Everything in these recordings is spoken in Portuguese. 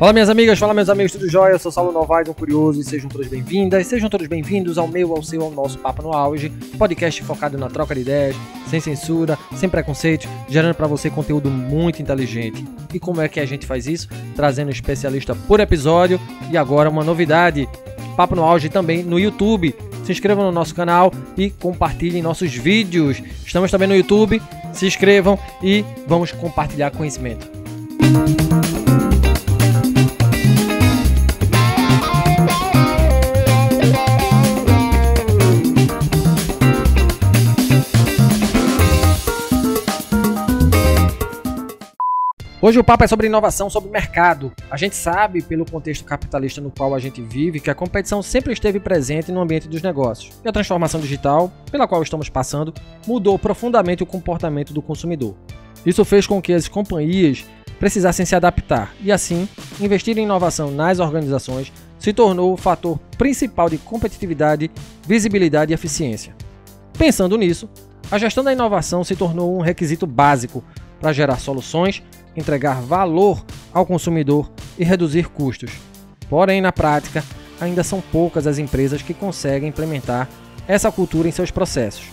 Fala minhas amigas, fala meus amigos, tudo jóia? Eu sou Saulo Novaes, um curioso, e sejam todas bem-vindas, sejam todos bem-vindos ao meu, ao seu, ao nosso Papo no Auge, podcast focado na troca de ideias, sem censura, sem preconceitos, gerando para você conteúdo muito inteligente. E como é que a gente faz isso? Trazendo especialista por episódio e agora uma novidade, Papo no Auge também no YouTube. Se inscrevam no nosso canal e compartilhem nossos vídeos. Estamos também no YouTube, se inscrevam e vamos compartilhar conhecimento. Música Hoje o papo é sobre inovação, sobre mercado. A gente sabe, pelo contexto capitalista no qual a gente vive, que a competição sempre esteve presente no ambiente dos negócios. E a transformação digital, pela qual estamos passando, mudou profundamente o comportamento do consumidor. Isso fez com que as companhias precisassem se adaptar e, assim, investir em inovação nas organizações se tornou o fator principal de competitividade, visibilidade e eficiência. Pensando nisso, a gestão da inovação se tornou um requisito básico para gerar soluções entregar valor ao consumidor e reduzir custos. Porém, na prática, ainda são poucas as empresas que conseguem implementar essa cultura em seus processos.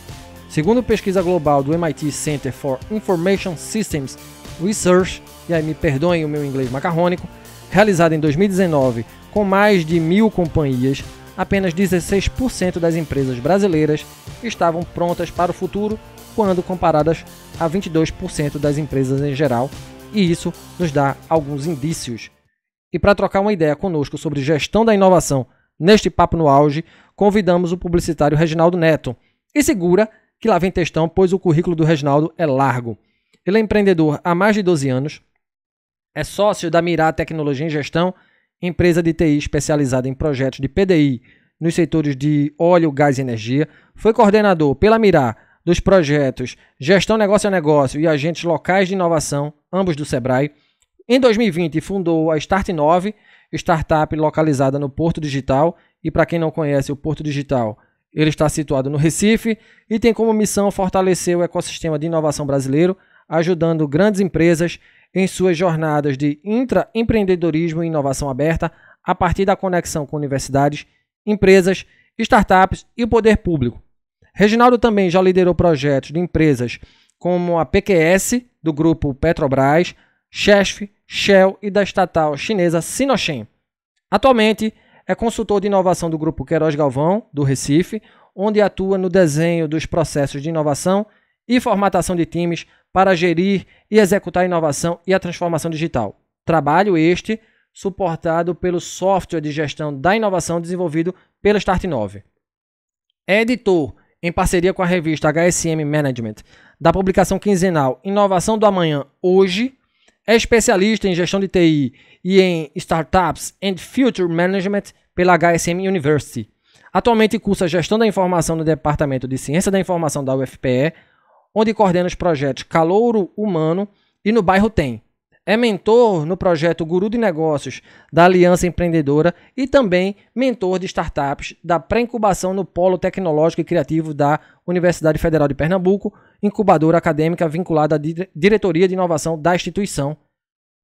Segundo pesquisa global do MIT Center for Information Systems Research, e aí me perdoem o meu inglês macarrônico, realizada em 2019 com mais de mil companhias, apenas 16% das empresas brasileiras estavam prontas para o futuro quando comparadas a 22% das empresas em geral e isso nos dá alguns indícios. E para trocar uma ideia conosco sobre gestão da inovação neste Papo no Auge, convidamos o publicitário Reginaldo Neto. E segura que lá vem textão, pois o currículo do Reginaldo é largo. Ele é empreendedor há mais de 12 anos, é sócio da Mirá Tecnologia em Gestão, empresa de TI especializada em projetos de PDI nos setores de óleo, gás e energia, foi coordenador pela Mirá dos projetos Gestão Negócio a Negócio e Agentes Locais de Inovação ambos do Sebrae. Em 2020, fundou a Start 9, startup localizada no Porto Digital. E para quem não conhece o Porto Digital, ele está situado no Recife e tem como missão fortalecer o ecossistema de inovação brasileiro, ajudando grandes empresas em suas jornadas de intraempreendedorismo e inovação aberta a partir da conexão com universidades, empresas, startups e o poder público. Reginaldo também já liderou projetos de empresas como a PQS, do grupo Petrobras, Chesf, Shell e da estatal chinesa Sinochem. Atualmente, é consultor de inovação do grupo Queiroz Galvão, do Recife, onde atua no desenho dos processos de inovação e formatação de times para gerir e executar a inovação e a transformação digital. Trabalho este suportado pelo software de gestão da inovação desenvolvido pela Start9. É editor em parceria com a revista HSM Management, da publicação quinzenal Inovação do Amanhã Hoje, é especialista em gestão de TI e em Startups and Future Management pela HSM University. Atualmente cursa Gestão da Informação no Departamento de Ciência da Informação da UFPE, onde coordena os projetos Calouro Humano e No Bairro Tem, é mentor no projeto Guru de Negócios da Aliança Empreendedora e também mentor de startups da pré-incubação no Polo Tecnológico e Criativo da Universidade Federal de Pernambuco, incubadora acadêmica vinculada à diretoria de inovação da instituição.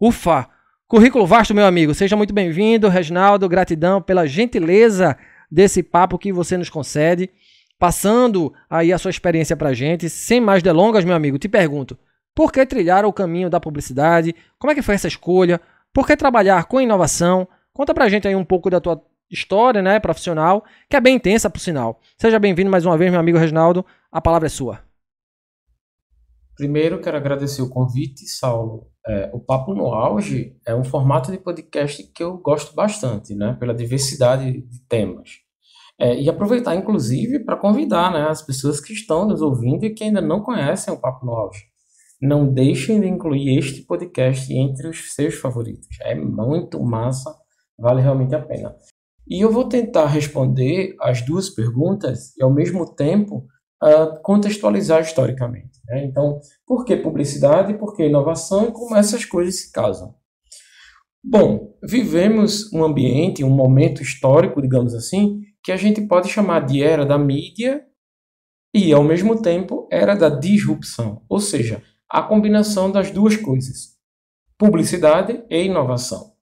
Ufa! Currículo vasto, meu amigo. Seja muito bem-vindo, Reginaldo. Gratidão pela gentileza desse papo que você nos concede, passando aí a sua experiência para gente. Sem mais delongas, meu amigo, te pergunto. Por que trilhar o caminho da publicidade? Como é que foi essa escolha? Por que trabalhar com inovação? Conta pra gente aí um pouco da tua história, né, profissional, que é bem intensa, por sinal. Seja bem-vindo mais uma vez, meu amigo Reginaldo. A palavra é sua. Primeiro, quero agradecer o convite, Saulo. É, o Papo no Auge é um formato de podcast que eu gosto bastante, né, pela diversidade de temas. É, e aproveitar, inclusive, para convidar né, as pessoas que estão nos ouvindo e que ainda não conhecem o Papo no Auge. Não deixem de incluir este podcast entre os seus favoritos. É muito massa, vale realmente a pena. E eu vou tentar responder as duas perguntas e, ao mesmo tempo, uh, contextualizar historicamente. Né? Então, por que publicidade, por que inovação e como essas coisas se casam? Bom, vivemos um ambiente, um momento histórico, digamos assim, que a gente pode chamar de era da mídia e, ao mesmo tempo, era da disrupção. Ou seja, a combinação das duas coisas, publicidade e inovação.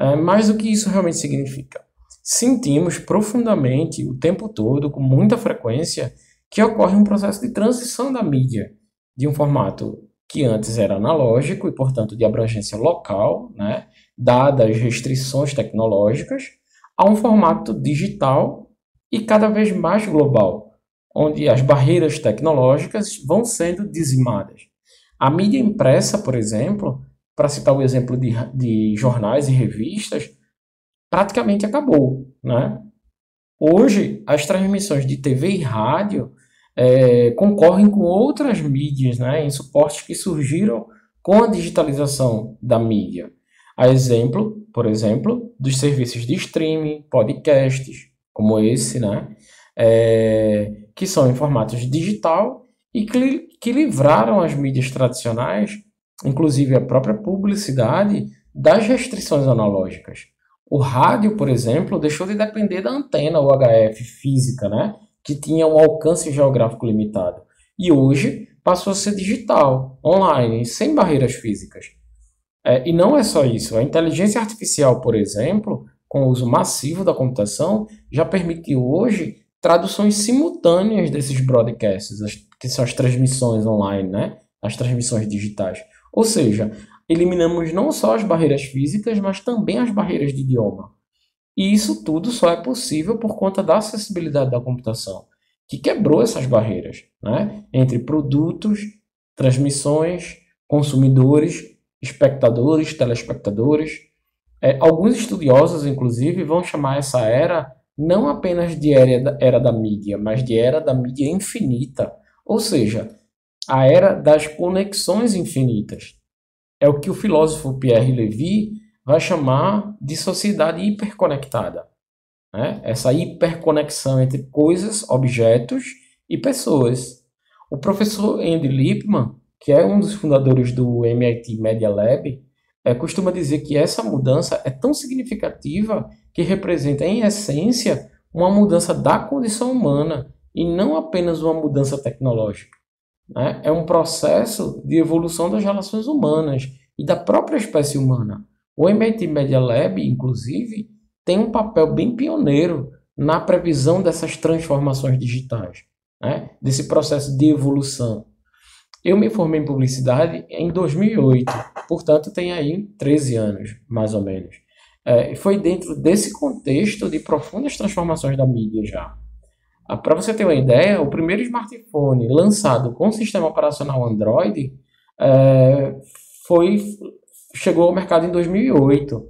É, mas o que isso realmente significa? Sentimos profundamente, o tempo todo, com muita frequência, que ocorre um processo de transição da mídia de um formato que antes era analógico e, portanto, de abrangência local, né, dadas as restrições tecnológicas, a um formato digital e cada vez mais global, onde as barreiras tecnológicas vão sendo dizimadas. A mídia impressa, por exemplo, para citar o exemplo de, de jornais e revistas, praticamente acabou. Né? Hoje, as transmissões de TV e rádio é, concorrem com outras mídias, né, em suportes que surgiram com a digitalização da mídia. A exemplo, por exemplo, dos serviços de streaming, podcasts, como esse, né, é, que são em formatos digital e que, que livraram as mídias tradicionais, inclusive a própria publicidade, das restrições analógicas. O rádio, por exemplo, deixou de depender da antena UHF física, né, que tinha um alcance geográfico limitado, e hoje passou a ser digital, online, sem barreiras físicas. É, e não é só isso. A inteligência artificial, por exemplo, com o uso massivo da computação, já permite hoje traduções simultâneas desses broadcasts, que são as transmissões online, né? As transmissões digitais. Ou seja, eliminamos não só as barreiras físicas, mas também as barreiras de idioma. E isso tudo só é possível por conta da acessibilidade da computação, que quebrou essas barreiras, né? Entre produtos, transmissões, consumidores, espectadores, telespectadores. É, alguns estudiosos, inclusive, vão chamar essa era não apenas de era da, era da mídia, mas de era da mídia infinita, ou seja, a era das conexões infinitas. É o que o filósofo Pierre Levy vai chamar de sociedade hiperconectada. Né? Essa hiperconexão entre coisas, objetos e pessoas. O professor Andy Lipman, que é um dos fundadores do MIT Media Lab, é, costuma dizer que essa mudança é tão significativa que representa, em essência, uma mudança da condição humana e não apenas uma mudança tecnológica. Né? É um processo de evolução das relações humanas e da própria espécie humana. O MIT Media Lab, inclusive, tem um papel bem pioneiro na previsão dessas transformações digitais, né? desse processo de evolução. Eu me formei em publicidade em 2008, portanto, tem aí 13 anos, mais ou menos. É, foi dentro desse contexto de profundas transformações da mídia já. Ah, Para você ter uma ideia, o primeiro smartphone lançado com sistema operacional Android é, foi chegou ao mercado em 2008,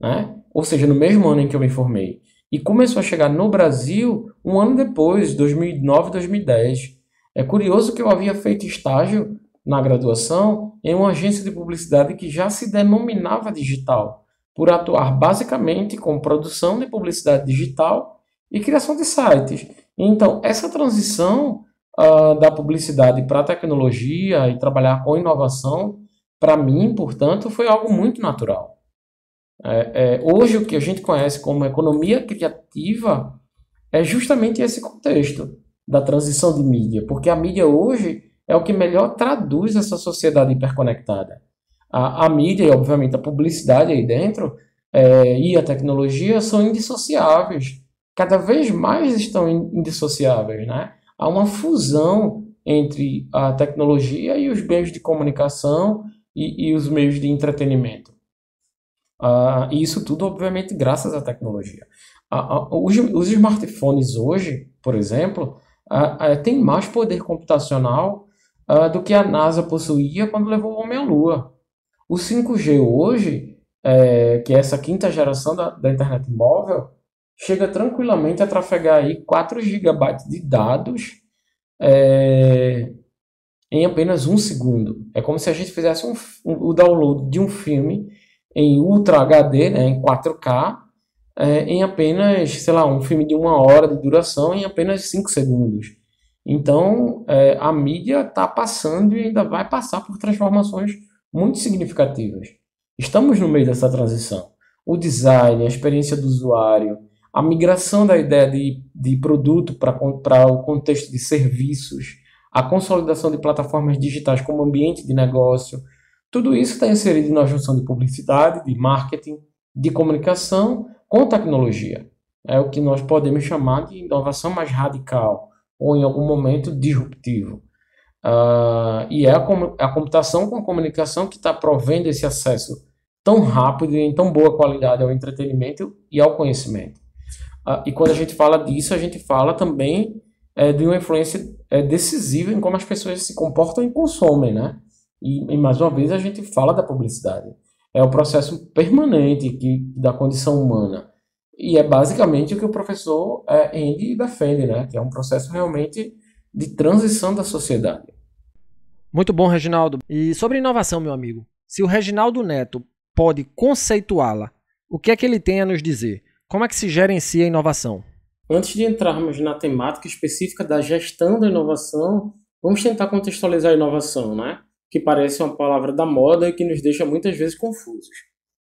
né? Ou seja, no mesmo ano em que eu me formei. E começou a chegar no Brasil um ano depois, 2009, 2010. É curioso que eu havia feito estágio na graduação em uma agência de publicidade que já se denominava digital, por atuar basicamente com produção de publicidade digital e criação de sites. Então, essa transição uh, da publicidade para a tecnologia e trabalhar com inovação, para mim, portanto, foi algo muito natural. É, é, hoje, o que a gente conhece como economia criativa é justamente esse contexto da transição de mídia, porque a mídia hoje é o que melhor traduz essa sociedade hiperconectada. A, a mídia e, obviamente, a publicidade aí dentro é, e a tecnologia são indissociáveis cada vez mais estão indissociáveis, né? Há uma fusão entre a tecnologia e os meios de comunicação e, e os meios de entretenimento. Uh, e isso tudo, obviamente, graças à tecnologia. Uh, uh, os, os, smartphones hoje, por exemplo, uh, têm mais poder computacional ah, do que a NASA possuía quando levou o homem à Lua. O 5G hoje, eh, que é essa quinta geração da, da internet móvel, chega tranquilamente a trafegar aí 4 GB de dados é, em apenas um segundo. É como se a gente fizesse um, um, o download de um filme em Ultra HD, né, em 4K, é, em apenas, sei lá, um filme de uma hora de duração em apenas 5 segundos. Então, é, a mídia está passando e ainda vai passar por transformações muito significativas. Estamos no meio dessa transição. O design, a experiência do usuário, a migração da ideia de, de produto para o contexto de serviços, a consolidação de plataformas digitais como ambiente de negócio, tudo isso está inserido na junção de publicidade, de marketing, de comunicação com tecnologia. É o que nós podemos chamar de inovação mais radical ou, em algum momento, disruptivo. Uh, e é a, com é a computação com a comunicação que está provendo esse acesso tão rápido e em tão boa qualidade ao entretenimento e ao conhecimento. Ah, e quando a gente fala disso, a gente fala também é, de uma influência é, decisiva em como as pessoas se comportam e consomem, né? E, e, mais uma vez a gente fala da publicidade. É o processo permanente que, da condição humana. E é basicamente o que o professor é, Andy defende, né? Que é um processo realmente de transição da sociedade. Muito bom, Reginaldo. E sobre inovação, meu amigo, se o Reginaldo Neto pode conceituá-la, o que é que ele tem a nos dizer? Como é que se gerencia a inovação? Antes de entrarmos na temática específica da gestão da inovação, vamos tentar contextualizar a inovação, né? Que parece uma palavra da moda e que nos deixa muitas vezes confusos.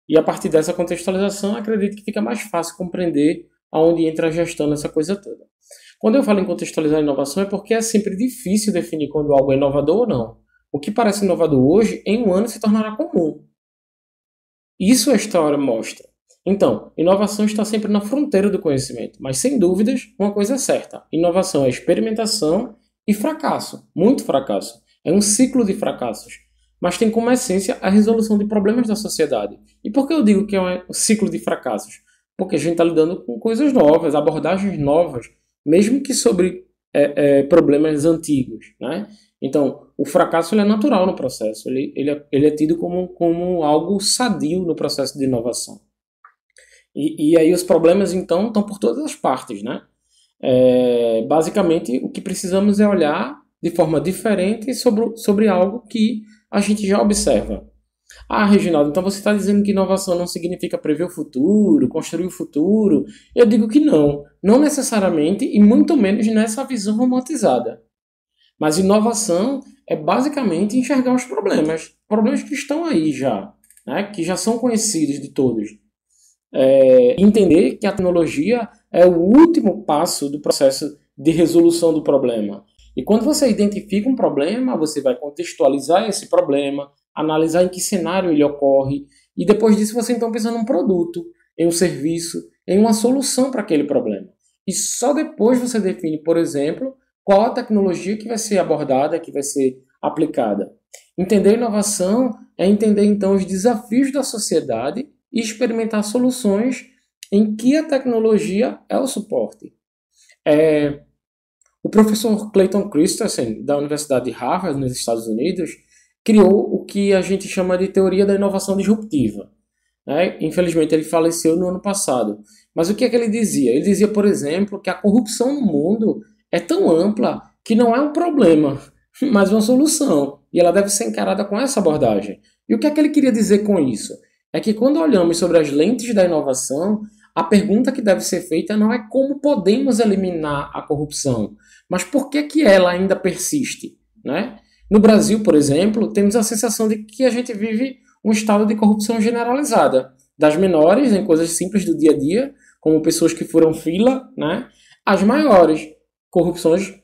E a partir dessa contextualização, acredito que fica mais fácil compreender aonde entra a gestão nessa coisa toda. Quando eu falo em contextualizar a inovação, é porque é sempre difícil definir quando algo é inovador ou não. O que parece inovador hoje, em um ano se tornará comum. Isso a história mostra. Então, inovação está sempre na fronteira do conhecimento, mas sem dúvidas, uma coisa é certa: inovação é experimentação e fracasso, muito fracasso. É um ciclo de fracassos, mas tem como essência a resolução de problemas da sociedade. E por que eu digo que é um ciclo de fracassos? Porque a gente está lidando com coisas novas, abordagens novas, mesmo que sobre é, é, problemas antigos. Né? Então, o fracasso é natural no processo, ele, ele, é, ele é tido como, como algo sadio no processo de inovação. E, e aí os problemas, então, estão por todas as partes, né? É, basicamente, o que precisamos é olhar de forma diferente sobre, sobre algo que a gente já observa. Ah, Reginaldo, então você está dizendo que inovação não significa prever o futuro, construir o futuro? Eu digo que não, não necessariamente e muito menos nessa visão romantizada. Mas inovação é basicamente enxergar os problemas, problemas que estão aí já, né, que já são conhecidos de todos, é, entender que a tecnologia é o último passo do processo de resolução do problema. E quando você identifica um problema, você vai contextualizar esse problema, analisar em que cenário ele ocorre, e depois disso você então pensa num produto, em um serviço, em uma solução para aquele problema. E só depois você define, por exemplo, qual a tecnologia que vai ser abordada, que vai ser aplicada. Entender inovação é entender então os desafios da sociedade e experimentar soluções em que a tecnologia é o suporte. É, o professor Clayton Christensen, da Universidade de Harvard, nos Estados Unidos, criou o que a gente chama de teoria da inovação disruptiva. Né? Infelizmente, ele faleceu no ano passado. Mas o que é que ele dizia? Ele dizia, por exemplo, que a corrupção no mundo é tão ampla que não é um problema, mas uma solução. E ela deve ser encarada com essa abordagem. E o que é que ele queria dizer com isso? é que quando olhamos sobre as lentes da inovação, a pergunta que deve ser feita não é como podemos eliminar a corrupção, mas por que, que ela ainda persiste. Né? No Brasil, por exemplo, temos a sensação de que a gente vive um estado de corrupção generalizada, das menores em coisas simples do dia a dia, como pessoas que foram fila, né? as maiores corrupções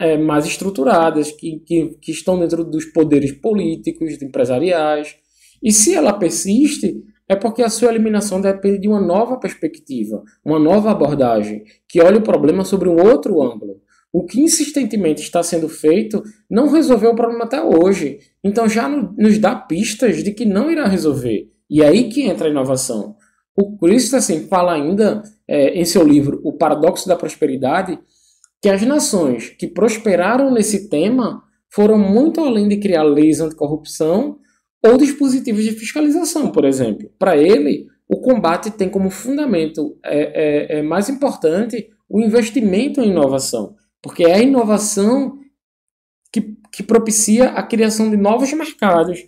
é, mais estruturadas, que, que, que estão dentro dos poderes políticos, empresariais, e se ela persiste, é porque a sua eliminação depende de uma nova perspectiva, uma nova abordagem, que olhe o problema sobre um outro ângulo. O que insistentemente está sendo feito não resolveu o problema até hoje, então já nos dá pistas de que não irá resolver. E é aí que entra a inovação. O Christensen assim, fala ainda é, em seu livro O Paradoxo da Prosperidade que as nações que prosperaram nesse tema foram muito além de criar leis anticorrupção ou dispositivos de fiscalização, por exemplo. Para ele, o combate tem como fundamento é, é, é mais importante o investimento em inovação, porque é a inovação que, que propicia a criação de novos mercados,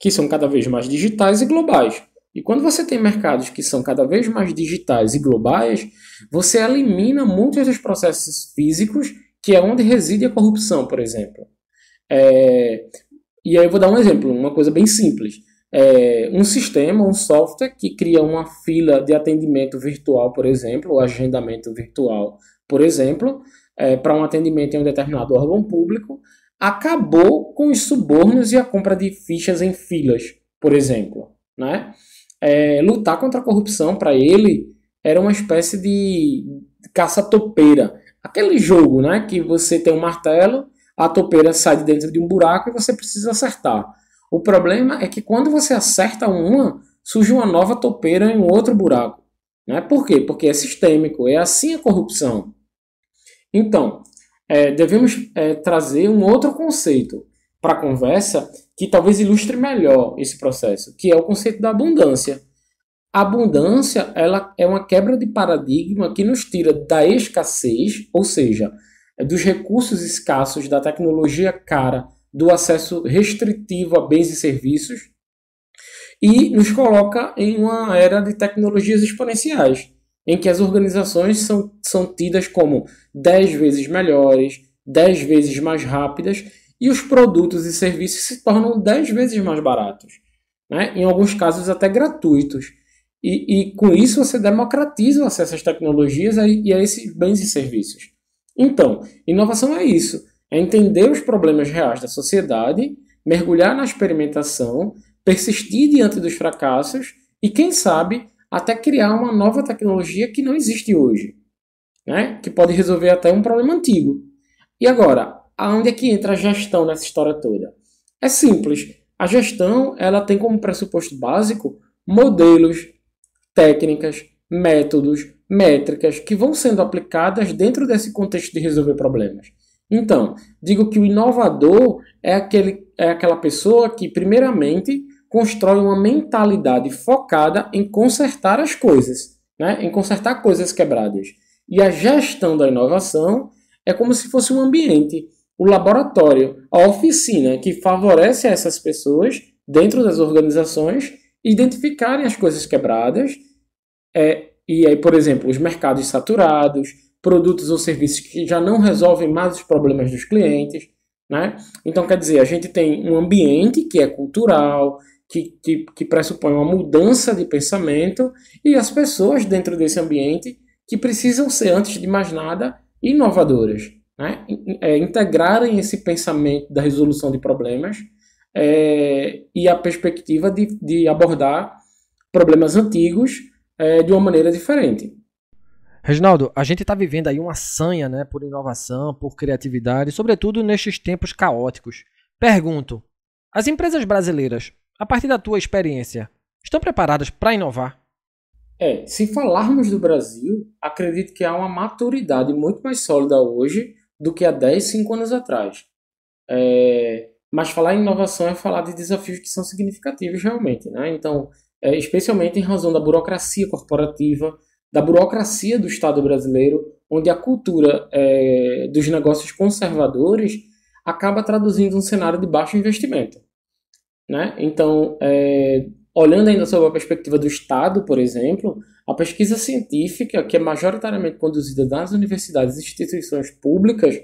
que são cada vez mais digitais e globais. E quando você tem mercados que são cada vez mais digitais e globais, você elimina muitos dos processos físicos, que é onde reside a corrupção, por exemplo. É, e aí eu vou dar um exemplo, uma coisa bem simples. É um sistema, um software que cria uma fila de atendimento virtual, por exemplo, ou agendamento virtual, por exemplo, é, para um atendimento em um determinado órgão público, acabou com os subornos e a compra de fichas em filas, por exemplo. Né? É, lutar contra a corrupção, para ele, era uma espécie de caça-topeira. Aquele jogo né, que você tem um martelo a topeira sai de dentro de um buraco e você precisa acertar. O problema é que quando você acerta uma, surge uma nova topeira em um outro buraco. Né? Por quê? Porque é sistêmico, é assim a corrupção. Então, é, devemos é, trazer um outro conceito para a conversa que talvez ilustre melhor esse processo, que é o conceito da abundância. A abundância ela é uma quebra de paradigma que nos tira da escassez, ou seja, é dos recursos escassos, da tecnologia cara, do acesso restritivo a bens e serviços, e nos coloca em uma era de tecnologias exponenciais, em que as organizações são, são tidas como 10 vezes melhores, 10 vezes mais rápidas, e os produtos e serviços se tornam 10 vezes mais baratos, né? em alguns casos até gratuitos. E, e com isso você democratiza o acesso às tecnologias e a esses bens e serviços. Então, inovação é isso: é entender os problemas reais da sociedade, mergulhar na experimentação, persistir diante dos fracassos e, quem sabe, até criar uma nova tecnologia que não existe hoje, né? que pode resolver até um problema antigo. E agora, aonde é que entra a gestão nessa história toda? É simples. A gestão ela tem como pressuposto básico modelos, técnicas, métodos, métricas que vão sendo aplicadas dentro desse contexto de resolver problemas. Então, digo que o inovador é, aquele, é aquela pessoa que, primeiramente, constrói uma mentalidade focada em consertar as coisas, né? em consertar coisas quebradas. E a gestão da inovação é como se fosse um ambiente, o laboratório, a oficina que favorece essas pessoas dentro das organizações identificarem as coisas quebradas, é, e aí, por exemplo, os mercados saturados, produtos ou serviços que já não resolvem mais os problemas dos clientes, né? Então, quer dizer, a gente tem um ambiente que é cultural, que, que, que pressupõe uma mudança de pensamento e as pessoas dentro desse ambiente que precisam ser, antes de mais nada, inovadoras, né? É, integrarem esse pensamento da resolução de problemas é, e a perspectiva de, de abordar problemas antigos é, de uma maneira diferente. Reginaldo, a gente está vivendo aí uma sanha né, por inovação, por criatividade, sobretudo nestes tempos caóticos. Pergunto: as empresas brasileiras, a partir da tua experiência, estão preparadas para inovar? É, se falarmos do Brasil, acredito que há uma maturidade muito mais sólida hoje do que há 10, 5 anos atrás. É, mas falar em inovação é falar de desafios que são significativos realmente. Né? Então, é, especialmente em razão da burocracia corporativa, da burocracia do Estado brasileiro, onde a cultura é, dos negócios conservadores acaba traduzindo um cenário de baixo investimento. Né? Então, é, olhando ainda sob a perspectiva do Estado, por exemplo, a pesquisa científica, que é majoritariamente conduzida nas universidades e instituições públicas,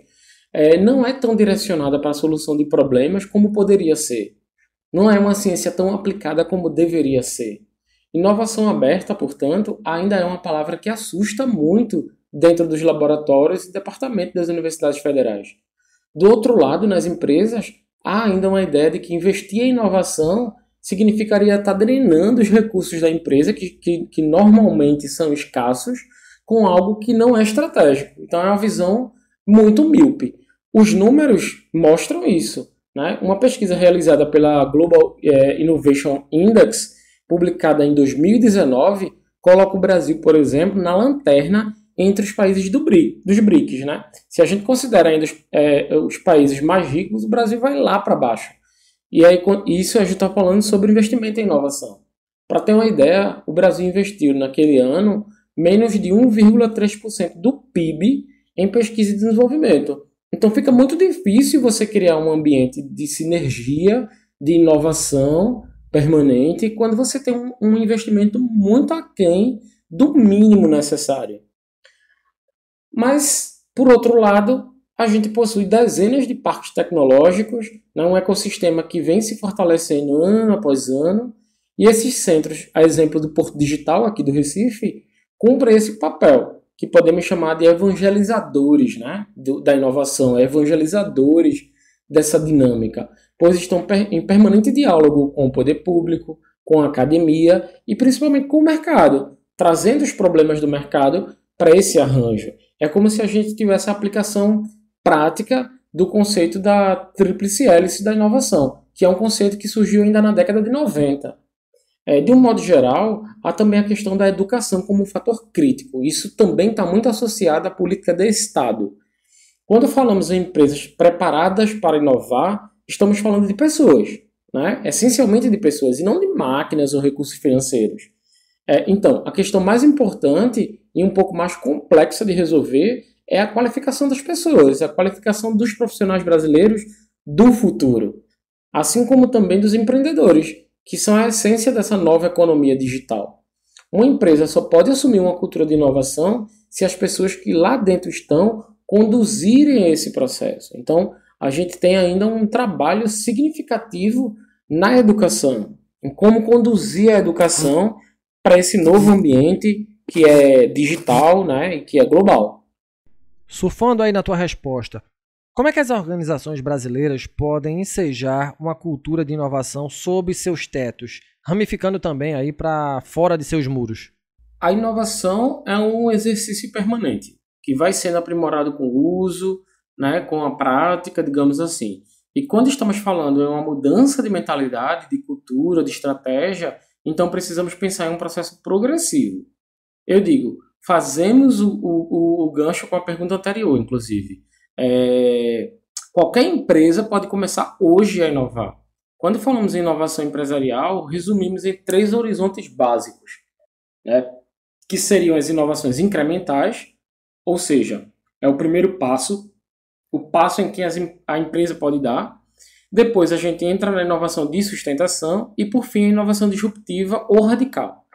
é, não é tão direcionada para a solução de problemas como poderia ser. Não é uma ciência tão aplicada como deveria ser. Inovação aberta, portanto, ainda é uma palavra que assusta muito dentro dos laboratórios e departamentos das universidades federais. Do outro lado, nas empresas, há ainda uma ideia de que investir em inovação significaria estar tá drenando os recursos da empresa, que, que, que normalmente são escassos, com algo que não é estratégico. Então é uma visão muito míope. Os números mostram isso. Né? Uma pesquisa realizada pela Global eh, Innovation Index, publicada em 2019, coloca o Brasil, por exemplo, na lanterna entre os países do BRI, dos BRICS. Né? Se a gente considera ainda os, é, os países mais ricos, o Brasil vai lá para baixo. E aí, isso a gente está falando sobre investimento em inovação. Para ter uma ideia, o Brasil investiu naquele ano menos de 1,3% do PIB em pesquisa e desenvolvimento. Então fica muito difícil você criar um ambiente de sinergia, de inovação permanente, quando você tem um, investimento muito aquém do mínimo necessário. Mas, por outro lado, a gente possui dezenas de parques tecnológicos, né, um ecossistema que vem se fortalecendo ano após ano, e esses centros, a exemplo do Porto Digital aqui do Recife, cumprem esse papel que podemos chamar de evangelizadores né, da inovação, evangelizadores dessa dinâmica, pois estão em permanente diálogo com o poder público, com a academia e principalmente com o mercado, trazendo os problemas do mercado para esse arranjo. É como se a gente tivesse a aplicação prática do conceito da tríplice hélice da inovação, que é um conceito que surgiu ainda na década de 90. É, de um modo geral, há também a questão da educação como um fator crítico. Isso também está muito associado à política de Estado. Quando falamos em empresas preparadas para inovar, estamos falando de pessoas, né? essencialmente de pessoas, e não de máquinas ou recursos financeiros. É, então, a questão mais importante e um pouco mais complexa de resolver é a qualificação das pessoas, a qualificação dos profissionais brasileiros do futuro, assim como também dos empreendedores, que são a essência dessa nova economia digital. Uma empresa só pode assumir uma cultura de inovação se as pessoas que lá dentro estão conduzirem esse processo. Então, a gente tem ainda um trabalho significativo na educação, em como conduzir a educação para esse novo ambiente que é digital né, e que é global. Surfando aí na tua resposta, como é que as organizações brasileiras podem ensejar uma cultura de inovação sob seus tetos, ramificando também aí para fora de seus muros? A inovação é um exercício permanente, que vai sendo aprimorado com o uso, né, com a prática, digamos assim. E quando estamos falando em uma mudança de mentalidade, de cultura, de estratégia, então precisamos pensar em um processo progressivo. Eu digo, fazemos o, o, o gancho com a pergunta anterior, inclusive. É, qualquer empresa pode começar hoje a inovar. Quando falamos em inovação empresarial, resumimos em três horizontes básicos, né? que seriam as inovações incrementais, ou seja, é o primeiro passo, o passo em que a empresa pode dar. Depois a gente entra na inovação de sustentação e, por fim, a inovação disruptiva ou radical.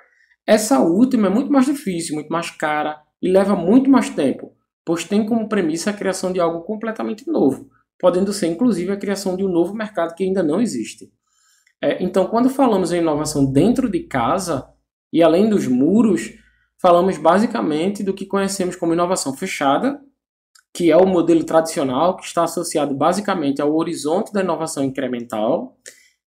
Essa última é muito mais difícil, muito mais cara e leva muito mais tempo, pois tem como premissa a criação de algo completamente novo, podendo ser inclusive a criação de um novo mercado que ainda não existe. É, então, quando falamos em inovação dentro de casa e além dos muros, falamos basicamente do que conhecemos como inovação fechada, que é o modelo tradicional, que está associado basicamente ao horizonte da inovação incremental.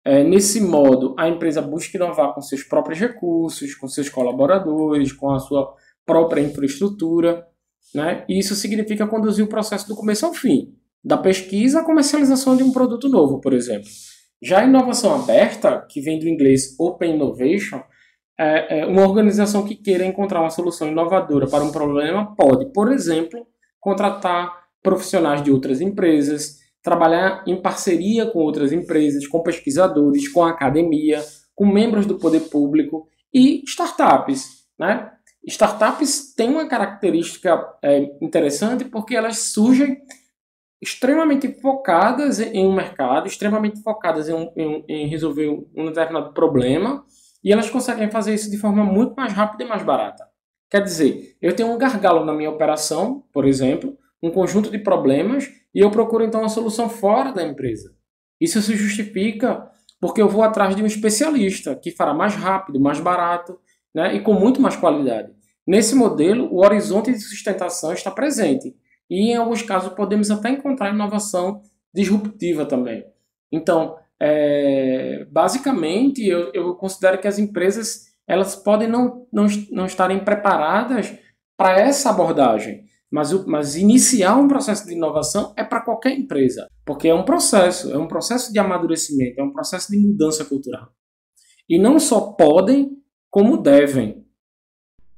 É, nesse modo, a empresa busca inovar com seus próprios recursos, com seus colaboradores, com a sua própria infraestrutura. Né? E isso significa conduzir o processo do começo ao fim, da pesquisa à comercialização de um produto novo, por exemplo. Já a inovação aberta, que vem do inglês Open Innovation, é, é, uma organização que queira encontrar uma solução inovadora para um problema pode, por exemplo, contratar profissionais de outras empresas, trabalhar em parceria com outras empresas, com pesquisadores, com a academia, com membros do poder público e startups, né? Startups têm uma característica é, interessante porque elas surgem extremamente focadas em um mercado, extremamente focadas em, um, em, em resolver um determinado problema, e elas conseguem fazer isso de forma muito mais rápida e mais barata. Quer dizer, eu tenho um gargalo na minha operação, por exemplo, um conjunto de problemas, e eu procuro então uma solução fora da empresa. Isso se justifica porque eu vou atrás de um especialista que fará mais rápido, mais barato, né, e com muito mais qualidade. Nesse modelo, o horizonte de sustentação está presente e, em alguns casos, podemos até encontrar inovação disruptiva também. Então, é, basicamente, eu, eu, considero que as empresas elas podem não, não, não estarem preparadas para essa abordagem, mas, mas iniciar um processo de inovação é para qualquer empresa, porque é um processo, é um processo de amadurecimento, é um processo de mudança cultural. E não só podem, como devem.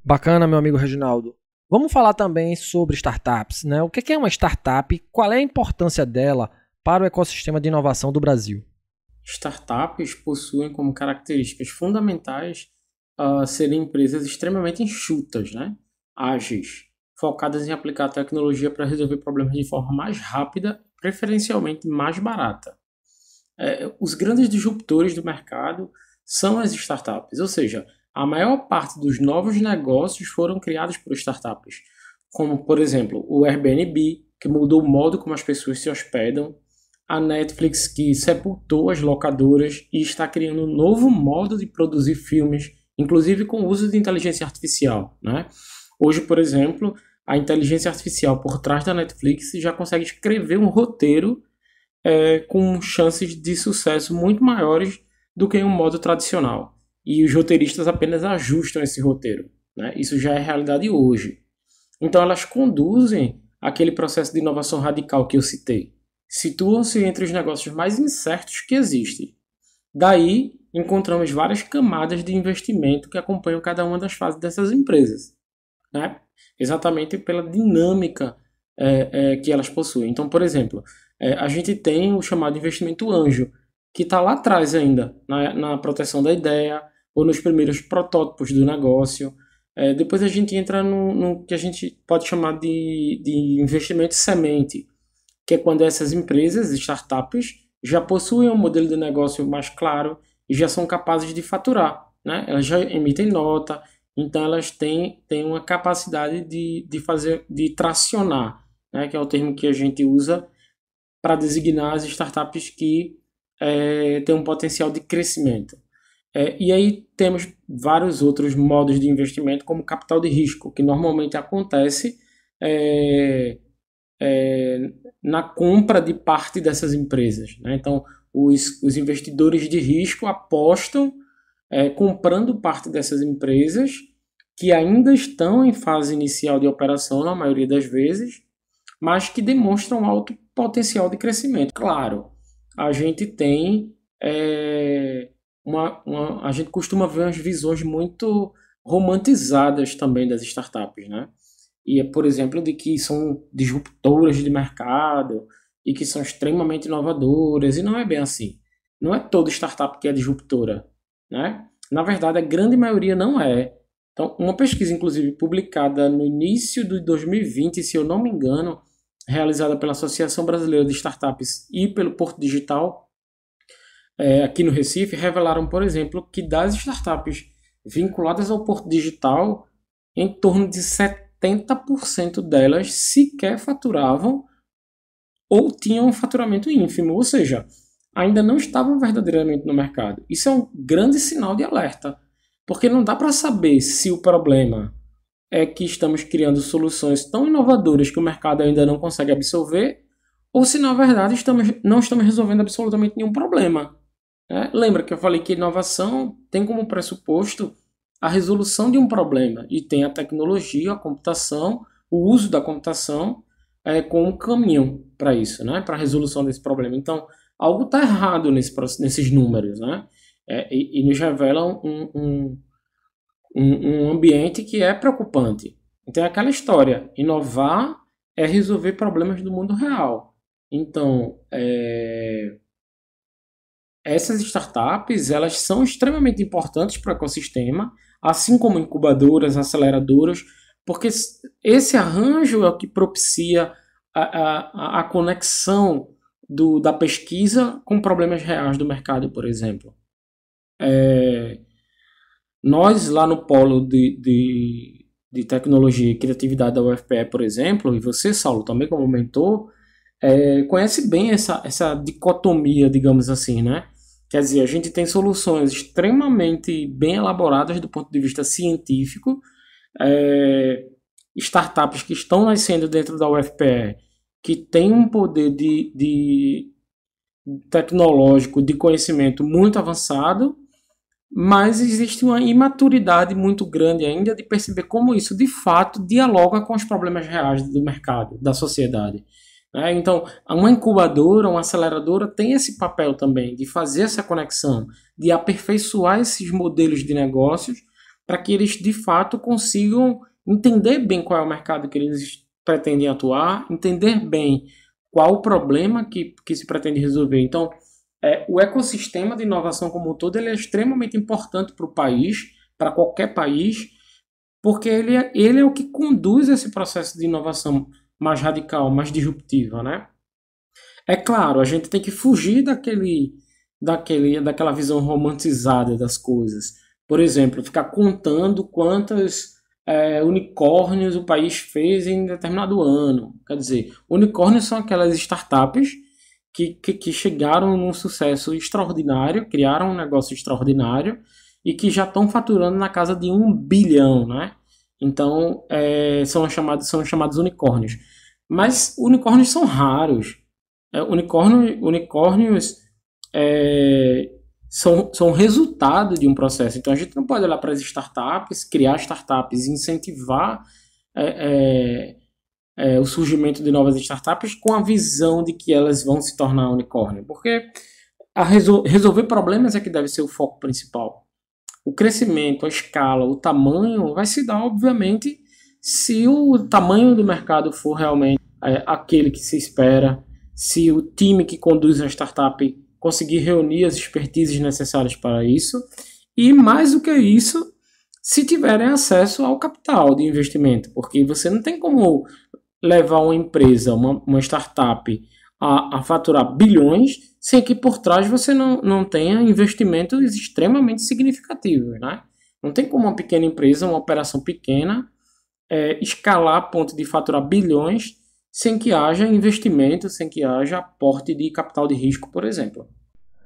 Bacana, meu amigo Reginaldo. Vamos falar também sobre startups, né? O é que é uma startup? Qual é a importância dela para o ecossistema de inovação do Brasil? Startups possuem como características fundamentais uh, serem empresas extremamente enxutas, né? ágeis, focadas em aplicar tecnologia para resolver problemas de forma mais rápida, preferencialmente mais barata. É, os grandes disruptores do mercado são as startups, ou seja, a maior parte dos novos negócios foram criados por startups, como, por exemplo, o Airbnb, que mudou o modo como as pessoas se hospedam, a Netflix, que sepultou as locadoras e está criando um novo modo de produzir filmes, inclusive com o uso de inteligência artificial. Né? Hoje, por exemplo, a inteligência artificial por trás da Netflix já consegue escrever um roteiro é, com chances de sucesso muito maiores do que em um modo tradicional e os roteiristas apenas ajustam esse roteiro. Né? Isso já é realidade hoje. Então elas conduzem aquele processo de inovação radical que eu citei. Situam-se entre os negócios mais incertos que existem. Daí, encontramos várias camadas de investimento que acompanham cada uma das fases dessas empresas, né? exatamente pela dinâmica é, é, que elas possuem. Então, por exemplo, é, a gente tem o chamado investimento anjo, que está lá atrás ainda, na, na proteção da ideia, ou nos primeiros protótipos do negócio. É, depois a gente entra no, no, que a gente pode chamar de, de investimento semente, que é quando essas empresas, startups, já possuem um modelo de negócio mais claro e já são capazes de faturar. Né? Elas já emitem nota, então elas têm, têm uma capacidade de, de fazer, de tracionar, né? que é o termo que a gente usa para designar as startups que é, têm um potencial de crescimento. É, e aí temos vários outros modos de investimento, como capital de risco, que normalmente acontece é, é, na compra de parte dessas empresas. Né? Então, os, os, investidores de risco apostam é, comprando parte dessas empresas que ainda estão em fase inicial de operação, na maioria das vezes, mas que demonstram alto potencial de crescimento. Claro, a gente tem é, uma, uma, a gente costuma ver umas visões muito romantizadas também das startups, né? E, é, por exemplo, de que são disruptoras de mercado e que são extremamente inovadoras, e não é bem assim. Não é toda startup que é disruptora, né? Na verdade, a grande maioria não é. Então, uma pesquisa, inclusive, publicada no início de 2020, se eu não me engano, realizada pela Associação Brasileira de Startups e pelo Porto Digital, é, aqui no Recife revelaram, por exemplo, que das startups vinculadas ao Porto Digital, em torno de 70% delas sequer faturavam ou tinham um faturamento ínfimo, ou seja, ainda não estavam verdadeiramente no mercado. Isso é um grande sinal de alerta, porque não dá para saber se o problema é que estamos criando soluções tão inovadoras que o mercado ainda não consegue absorver, ou se na verdade estamos, não estamos resolvendo absolutamente nenhum problema. É, lembra que eu falei que inovação tem como pressuposto a resolução de um problema e tem a tecnologia, a computação, o uso da computação é, como um caminho para isso, né? para a resolução desse problema. Então, algo está errado nesse, nesses números né? É, e, e, nos revela um, um, um, um ambiente que é preocupante. Então, é aquela história: inovar é resolver problemas do mundo real. Então, é essas startups elas são extremamente importantes para o ecossistema, assim como incubadoras, aceleradoras, porque esse arranjo é o que propicia a, a, a conexão do, da pesquisa com problemas reais do mercado, por exemplo. É, nós, lá no polo de, de, de, tecnologia e criatividade da UFPE, por exemplo, e você, Saulo, também como mentor, é, conhece bem essa, essa dicotomia, digamos assim, né? Quer dizer, a gente tem soluções extremamente bem elaboradas do ponto de vista científico, é, startups que estão nascendo dentro da UFPE, que têm um poder de, de tecnológico, de conhecimento muito avançado, mas existe uma imaturidade muito grande ainda de perceber como isso de fato dialoga com os problemas reais do mercado, da sociedade. Né? Então, uma incubadora, uma aceleradora tem esse papel também de fazer essa conexão, de aperfeiçoar esses modelos de negócios para que eles de fato consigam entender bem qual é o mercado que eles pretendem atuar, entender bem qual o problema que, que se pretende resolver. Então, é, o ecossistema de inovação como um todo ele é extremamente importante para o país, para qualquer país, porque ele é, ele é o que conduz esse processo de inovação mais radical, mais disruptiva, né? É claro, a gente tem que fugir daquele, daquele, daquela visão romantizada das coisas. Por exemplo, ficar contando quantas é, unicórnios o país fez em determinado ano. Quer dizer, unicórnios são aquelas startups que, que, que chegaram num sucesso extraordinário, criaram um negócio extraordinário e que já estão faturando na casa de um bilhão, né? Então, é, são, chamados, são chamados unicórnios. Mas unicórnios são raros. É, unicórnio, unicórnios é, são, são resultado de um processo. Então, a gente não pode olhar para as startups, criar startups, incentivar é, é, é, o surgimento de novas startups com a visão de que elas vão se tornar unicórnio. Porque a resol resolver problemas é que deve ser o foco principal o crescimento, a escala, o tamanho vai se dar, obviamente, se o tamanho do mercado for realmente é, aquele que se espera, se o time que conduz a startup conseguir reunir as expertises necessárias para isso, e mais do que isso, se tiverem acesso ao capital de investimento, porque você não tem como levar uma empresa, uma, uma startup, a, a faturar bilhões sem que por trás você não, não tenha investimentos extremamente significativos. Né? Não tem como uma pequena empresa, uma operação pequena, é, escalar a ponto de faturar bilhões sem que haja investimento, sem que haja aporte de capital de risco, por exemplo.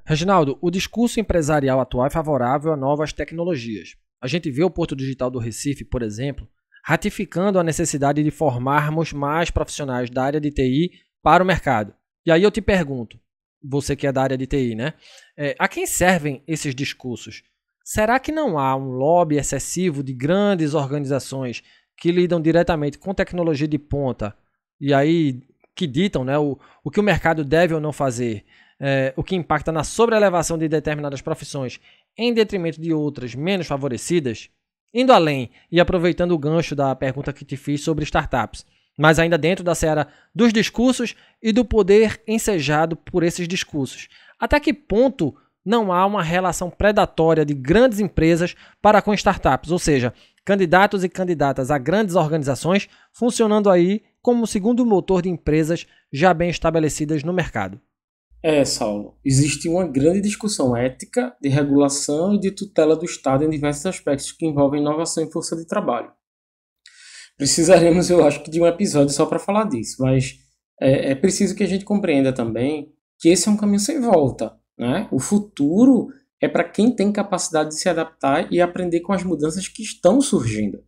Reginaldo, o discurso empresarial atual é favorável a novas tecnologias. A gente vê o Porto Digital do Recife, por exemplo, ratificando a necessidade de formarmos mais profissionais da área de TI para o mercado. E aí eu te pergunto, você que é da área de TI, né? É, a quem servem esses discursos? Será que não há um lobby excessivo de grandes organizações que lidam diretamente com tecnologia de ponta e aí que ditam né, o, o que o mercado deve ou não fazer, é, o que impacta na sobrelevação de determinadas profissões em detrimento de outras menos favorecidas? Indo além e aproveitando o gancho da pergunta que te fiz sobre startups, mas ainda dentro da seara dos discursos e do poder ensejado por esses discursos. Até que ponto não há uma relação predatória de grandes empresas para com startups, ou seja, candidatos e candidatas a grandes organizações funcionando aí como segundo motor de empresas já bem estabelecidas no mercado. É, Saulo, existe uma grande discussão ética de regulação e de tutela do Estado em diversos aspectos que envolvem inovação e força de trabalho precisaremos, eu acho, de um episódio só para falar disso, mas é, é, preciso que a gente compreenda também que esse é um caminho sem volta. Né? O futuro é para quem tem capacidade de se adaptar e aprender com as mudanças que estão surgindo.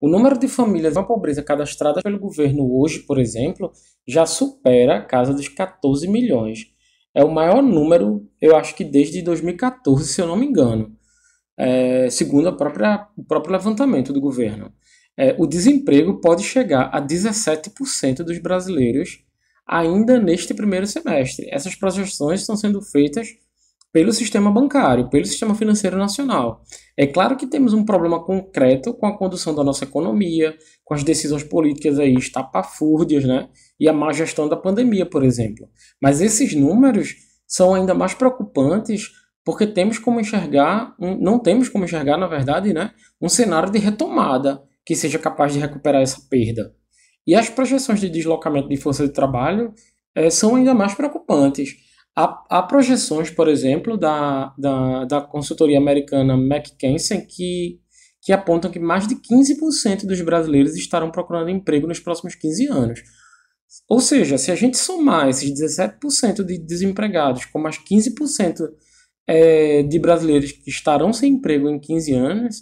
O número de famílias na pobreza cadastradas pelo governo hoje, por exemplo, já supera a casa dos 14 milhões. É o maior número, eu acho que desde 2014, se eu não me engano, é, segundo própria, o próprio levantamento do governo é, o desemprego pode chegar a 17% dos brasileiros ainda neste primeiro semestre. Essas projeções estão sendo feitas pelo sistema bancário, pelo sistema financeiro nacional. É claro que temos um problema concreto com a condução da nossa economia, com as decisões políticas aí estapafúrdias, né? E a má gestão da pandemia, por exemplo. Mas esses números são ainda mais preocupantes porque temos como enxergar, um, não temos como enxergar, na verdade, né, um cenário de retomada que seja capaz de recuperar essa perda. E as projeções de deslocamento de força de trabalho é, são ainda mais preocupantes. Há, há projeções, por exemplo, da, da, da, consultoria americana McKinsey que, que apontam que mais de 15% dos brasileiros estarão procurando emprego nos próximos 15 anos. Ou seja, se a gente somar esses 17% de desempregados com mais 15% é, eh, de brasileiros que estarão sem emprego em 15 anos,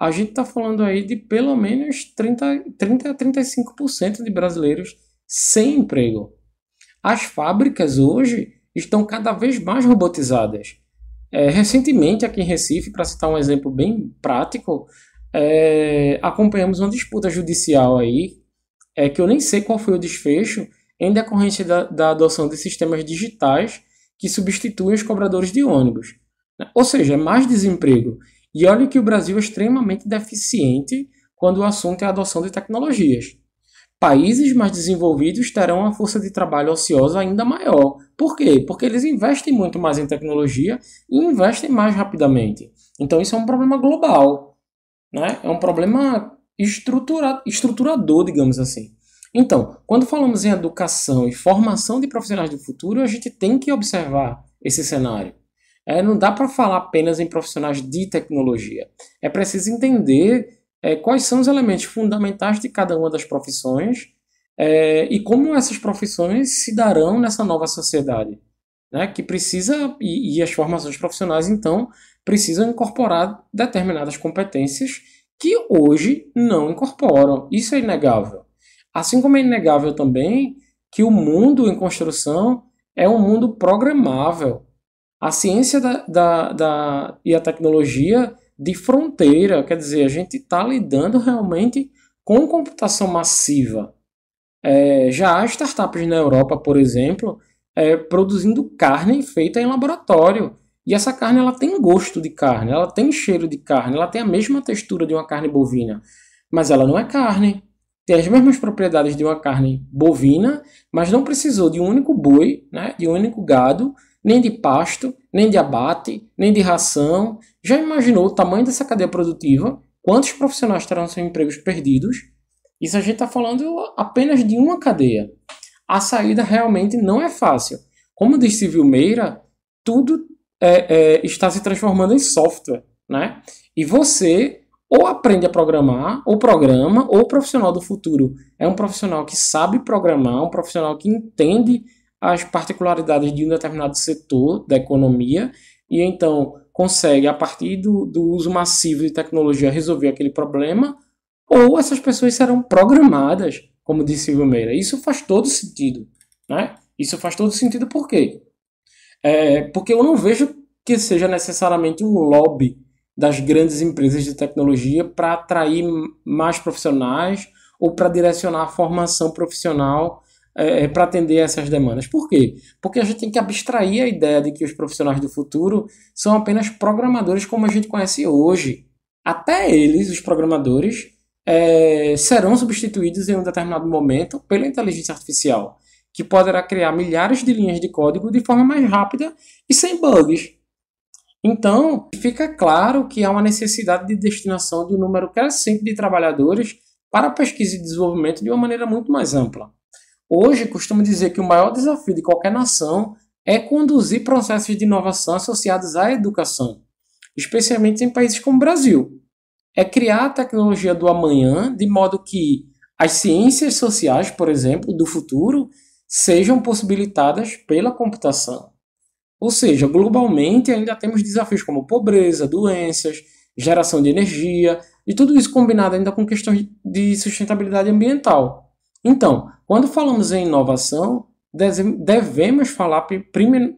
a gente está falando aí de pelo menos 30, 30 a 35% de brasileiros sem emprego. As fábricas hoje estão cada vez mais robotizadas. É, recentemente, aqui em Recife, para citar um exemplo bem prático, é, acompanhamos uma disputa judicial aí, é, que eu nem sei qual foi o desfecho, em decorrência da, da adoção de sistemas digitais que substituem os cobradores de ônibus. Ou seja, é mais desemprego. E olha que o Brasil é extremamente deficiente quando o assunto é a adoção de tecnologias. Países mais desenvolvidos terão uma força de trabalho ociosa ainda maior. Por quê? Porque eles investem muito mais em tecnologia e investem mais rapidamente. Então isso é um problema global, né? É um problema estrutura, estruturador, digamos assim. Então, quando falamos em educação e formação de profissionais do futuro, a gente tem que observar esse cenário. É, não dá para falar apenas em profissionais de tecnologia. É preciso entender é, quais são os elementos fundamentais de cada uma das profissões é, e como essas profissões se darão nessa nova sociedade, né, que precisa, e, e as formações profissionais, então, precisam incorporar determinadas competências que hoje não incorporam. Isso é inegável. Assim como é inegável também que o mundo em construção é um mundo programável a ciência da, da, da, e a tecnologia de fronteira, quer dizer, a gente está lidando realmente com computação massiva. É, já há startups na Europa, por exemplo, é, produzindo carne feita em laboratório. E essa carne ela tem gosto de carne, ela tem cheiro de carne, ela tem a mesma textura de uma carne bovina, mas ela não é carne. Tem as mesmas propriedades de uma carne bovina, mas não precisou de um único boi, né, de um único gado, nem de pasto, nem de abate, nem de ração. Já imaginou o tamanho dessa cadeia produtiva? Quantos profissionais terão seus empregos perdidos? Isso a gente está falando apenas de uma cadeia. A saída realmente não é fácil. Como disse Vilmeira, Meira, tudo é, é, está se transformando em software, né? E você ou aprende a programar, ou programa, ou o profissional do futuro é um profissional que sabe programar, um profissional que entende as particularidades de um determinado setor da economia e então consegue, a partir do, do uso massivo de tecnologia, resolver aquele problema, ou essas pessoas serão programadas, como disse Vilmeira. Isso faz todo sentido. Né? Isso faz todo sentido por quê? É, porque eu não vejo que seja necessariamente um lobby das grandes empresas de tecnologia para atrair mais profissionais ou para direcionar a formação profissional é, é para atender essas demandas. Por quê? Porque a gente tem que abstrair a ideia de que os profissionais do futuro são apenas programadores como a gente conhece hoje. Até eles, os programadores, é, serão substituídos em um determinado momento pela inteligência artificial, que poderá criar milhares de linhas de código de forma mais rápida e sem bugs. Então, fica claro que há uma necessidade de destinação de um número crescente de trabalhadores para a pesquisa e desenvolvimento de uma maneira muito mais ampla. Hoje, costumo dizer que o maior desafio de qualquer nação é conduzir processos de inovação associados à educação, especialmente em países como o Brasil. É criar a tecnologia do amanhã de modo que as ciências sociais, por exemplo, do futuro, sejam possibilitadas pela computação. Ou seja, globalmente ainda temos desafios como pobreza, doenças, geração de energia, e tudo isso combinado ainda com questões de sustentabilidade ambiental. Então, quando falamos em inovação, devemos falar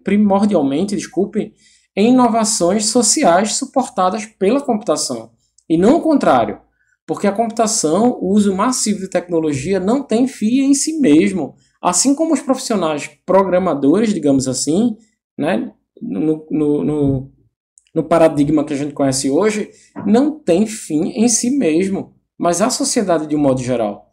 primordialmente, desculpe, em inovações sociais suportadas pela computação, e não o contrário, porque a computação, o uso massivo de tecnologia, não tem fim em si mesmo, assim como os profissionais programadores, digamos assim, né, no, no, no, no paradigma que a gente conhece hoje, não tem fim em si mesmo, mas a sociedade de um modo geral.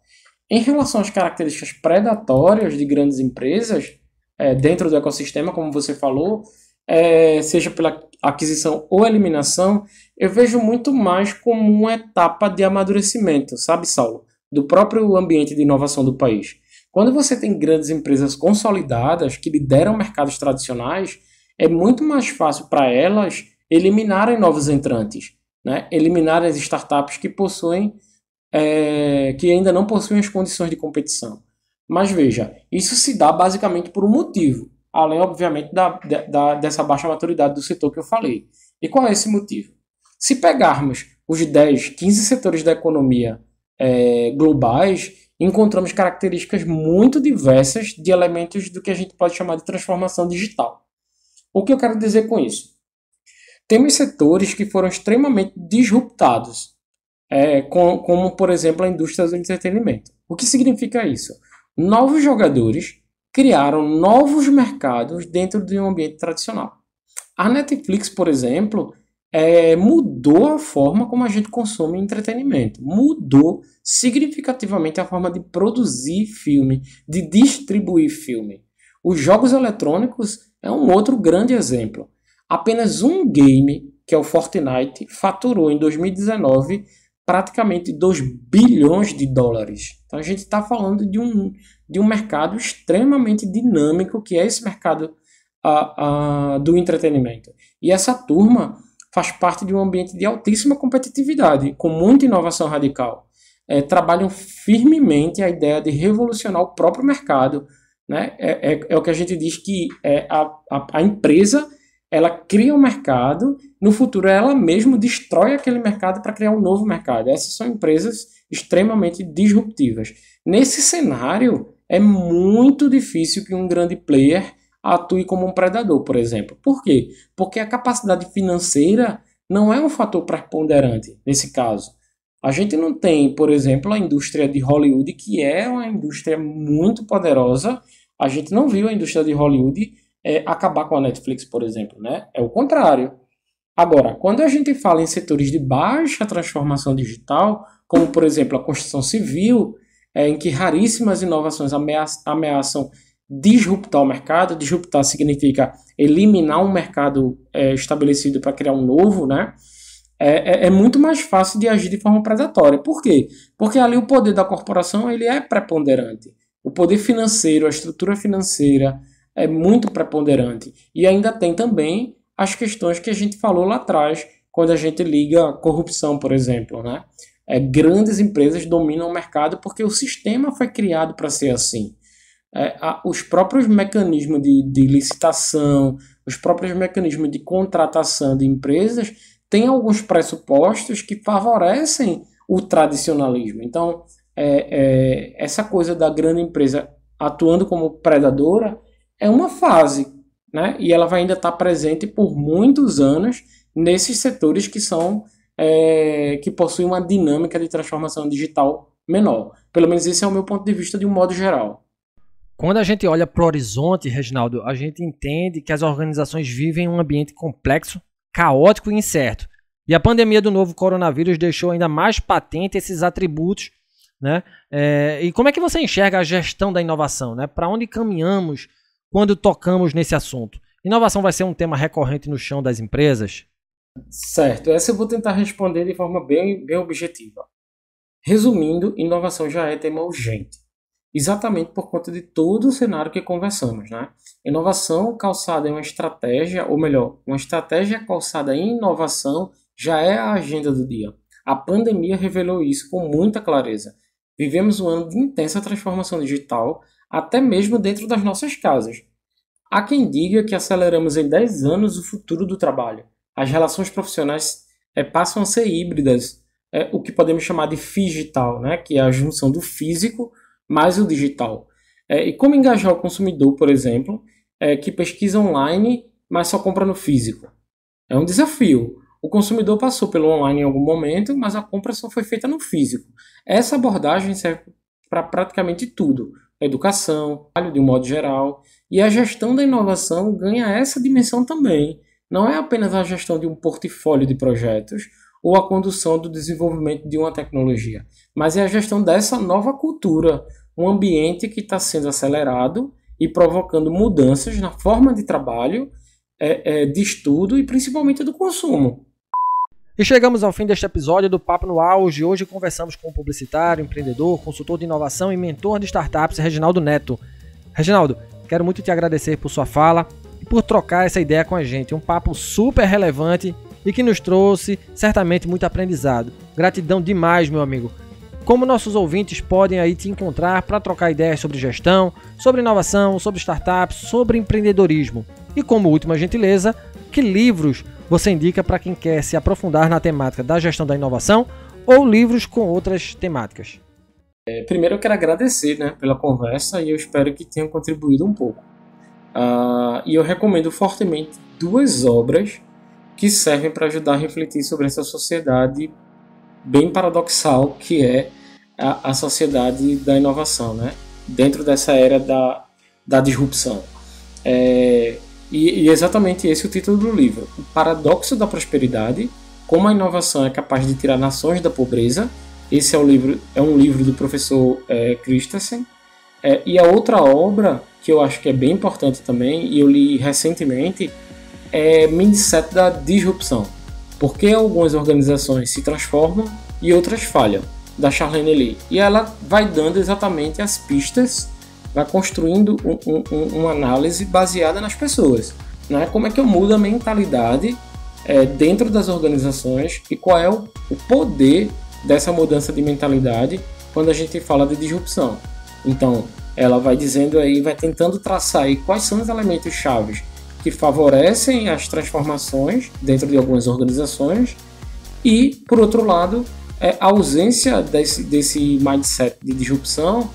Em relação às características predatórias de grandes empresas, é, dentro do ecossistema, como você falou, é, seja pela aquisição ou eliminação, eu vejo muito mais como uma etapa de amadurecimento, sabe, Saulo? Do próprio ambiente de inovação do país. Quando você tem grandes empresas consolidadas que lideram mercados tradicionais, é muito mais fácil para elas eliminarem novos entrantes, né? eliminarem as startups que possuem é, que ainda não possuem as condições de competição. Mas veja, isso se dá basicamente por um motivo, além, obviamente, da, da, dessa baixa maturidade do setor que eu falei. E qual é esse motivo? Se pegarmos os 10, 15 setores da economia é, globais, encontramos características muito diversas de elementos do que a gente pode chamar de transformação digital. O que eu quero dizer com isso? Temos setores que foram extremamente disruptados é, com, como, por exemplo, a indústria do entretenimento. O que significa isso? Novos jogadores criaram novos mercados dentro de um ambiente tradicional. A Netflix, por exemplo, é, mudou a forma como a gente consome entretenimento, mudou significativamente a forma de produzir filme, de distribuir filme. Os jogos eletrônicos é um outro grande exemplo. Apenas um game, que é o Fortnite, faturou em 2019 praticamente 2 bilhões de dólares. Então a gente está falando de um, de um mercado extremamente dinâmico, que é esse mercado uh, uh, do entretenimento. E essa turma faz parte de um ambiente de altíssima competitividade, com muita inovação radical. É, trabalham firmemente a ideia de revolucionar o próprio mercado. Né? É, é, é o que a gente diz que é a, a, a empresa ela cria um mercado, no futuro ela mesmo destrói aquele mercado para criar um novo mercado. Essas são empresas extremamente disruptivas. Nesse cenário, é muito difícil que um grande player atue como um predador, por exemplo. Por quê? Porque a capacidade financeira não é um fator preponderante nesse caso. A gente não tem, por exemplo, a indústria de Hollywood, que é uma indústria muito poderosa. A gente não viu a indústria de Hollywood é, acabar com a Netflix, por exemplo, né? É o contrário. Agora, quando a gente fala em setores de baixa transformação digital, como por exemplo a construção civil, é, em que raríssimas inovações ameaçam, ameaçam disruptar o mercado. Disruptar significa eliminar um mercado é, estabelecido para criar um novo, né? É, é, é, muito mais fácil de agir de forma predatória. Por quê? Porque ali o poder da corporação ele é preponderante. O poder financeiro, a estrutura financeira, é muito preponderante. E ainda tem também as questões que a gente falou lá atrás, quando a gente liga corrupção, por exemplo, né? É, grandes empresas dominam o mercado porque o sistema foi criado para ser assim. É, a, os próprios mecanismos de, de licitação, os próprios mecanismos de contratação de empresas têm alguns pressupostos que favorecem o tradicionalismo. Então, é, é, essa coisa da grande empresa atuando como predadora é uma fase, né? E ela vai ainda estar tá presente por muitos anos nesses setores que são é, que possuem uma dinâmica de transformação digital menor. Pelo menos esse é o meu ponto de vista de um modo geral. Quando a gente olha para o horizonte, Reginaldo, a gente entende que as organizações vivem um ambiente complexo, caótico e incerto. E a pandemia do novo coronavírus deixou ainda mais patente esses atributos. Né? É, e como é que você enxerga a gestão da inovação? Né? Para onde caminhamos quando tocamos nesse assunto? Inovação vai ser um tema recorrente no chão das empresas? Certo, essa eu vou tentar responder de forma bem, bem objetiva. Resumindo, inovação já é tema urgente, exatamente por conta de todo o cenário que conversamos. Né? Inovação calçada em uma estratégia, ou melhor, uma estratégia calçada em inovação já é a agenda do dia. A pandemia revelou isso com muita clareza. Vivemos um ano de intensa transformação digital, até mesmo dentro das nossas casas. Há quem diga que aceleramos em 10 anos o futuro do trabalho. As relações profissionais é, passam a ser híbridas, é, o que podemos chamar de digital, né? que é a junção do físico mais o digital. É, e como engajar o consumidor, por exemplo, é, que pesquisa online, mas só compra no físico? É um desafio. O consumidor passou pelo online em algum momento, mas a compra só foi feita no físico. Essa abordagem serve para praticamente tudo, a educação, de um modo geral. E a gestão da inovação ganha essa dimensão também. Não é apenas a gestão de um portfólio de projetos ou a condução do desenvolvimento de uma tecnologia, mas é a gestão dessa nova cultura, um ambiente que está sendo acelerado e provocando mudanças na forma de trabalho, é, é, de estudo e principalmente do consumo. E chegamos ao fim deste episódio do Papo no Auge. Hoje conversamos com o publicitário, empreendedor, consultor de inovação e mentor de startups, Reginaldo Neto. Reginaldo, quero muito te agradecer por sua fala e por trocar essa ideia com a gente. Um papo super relevante e que nos trouxe certamente muito aprendizado. Gratidão demais, meu amigo. Como nossos ouvintes podem aí te encontrar para trocar ideias sobre gestão, sobre inovação, sobre startups, sobre empreendedorismo. E como última gentileza, que livros você indica para quem quer se aprofundar na temática da gestão da inovação ou livros com outras temáticas? É, primeiro eu quero agradecer né, pela conversa e eu espero que tenha contribuído um pouco. Uh, e eu recomendo fortemente duas obras que servem para ajudar a refletir sobre essa sociedade bem paradoxal que é a, a sociedade da inovação, né? dentro dessa era da, da disrupção. É, e, e é exatamente esse é o título do livro: O Paradoxo da Prosperidade: Como a Inovação é Capaz de Tirar Nações da Pobreza. Esse é, o livro, é um livro do professor é, Christensen. É, e a outra obra que eu acho que é bem importante também, e eu li recentemente, é Mindset da Disrupção. Por que algumas organizações se transformam e outras falham, da Charlene Lee. E ela vai dando exatamente as pistas vai construindo um, um, uma análise baseada nas pessoas. Né? Como é que eu mudo a mentalidade é, dentro das organizações e qual é o, o poder dessa mudança de mentalidade quando a gente fala de disrupção. Então, ela vai dizendo aí, vai tentando traçar aí quais são os elementos chaves que favorecem as transformações dentro de algumas organizações e, por outro lado, é a ausência desse, desse mindset de disrupção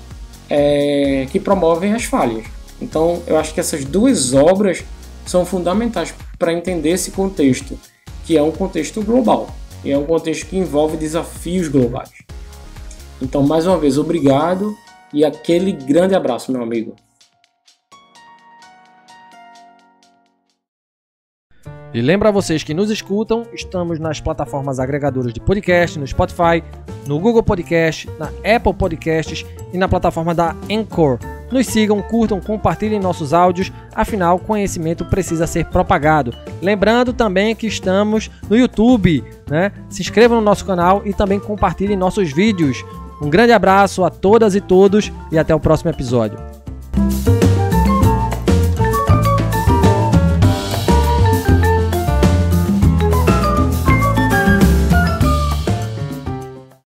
é, que promovem as falhas. Então, eu acho que essas duas obras são fundamentais para entender esse contexto, que é um contexto global e é um contexto que envolve desafios globais. Então, mais uma vez, obrigado e aquele grande abraço, meu amigo. E lembra a vocês que nos escutam, estamos nas plataformas agregadoras de podcast, no Spotify, no Google Podcast, na Apple Podcasts e na plataforma da Encore. Nos sigam, curtam, compartilhem nossos áudios, afinal, conhecimento precisa ser propagado. Lembrando também que estamos no YouTube, né? Se inscrevam no nosso canal e também compartilhem nossos vídeos. Um grande abraço a todas e todos e até o próximo episódio.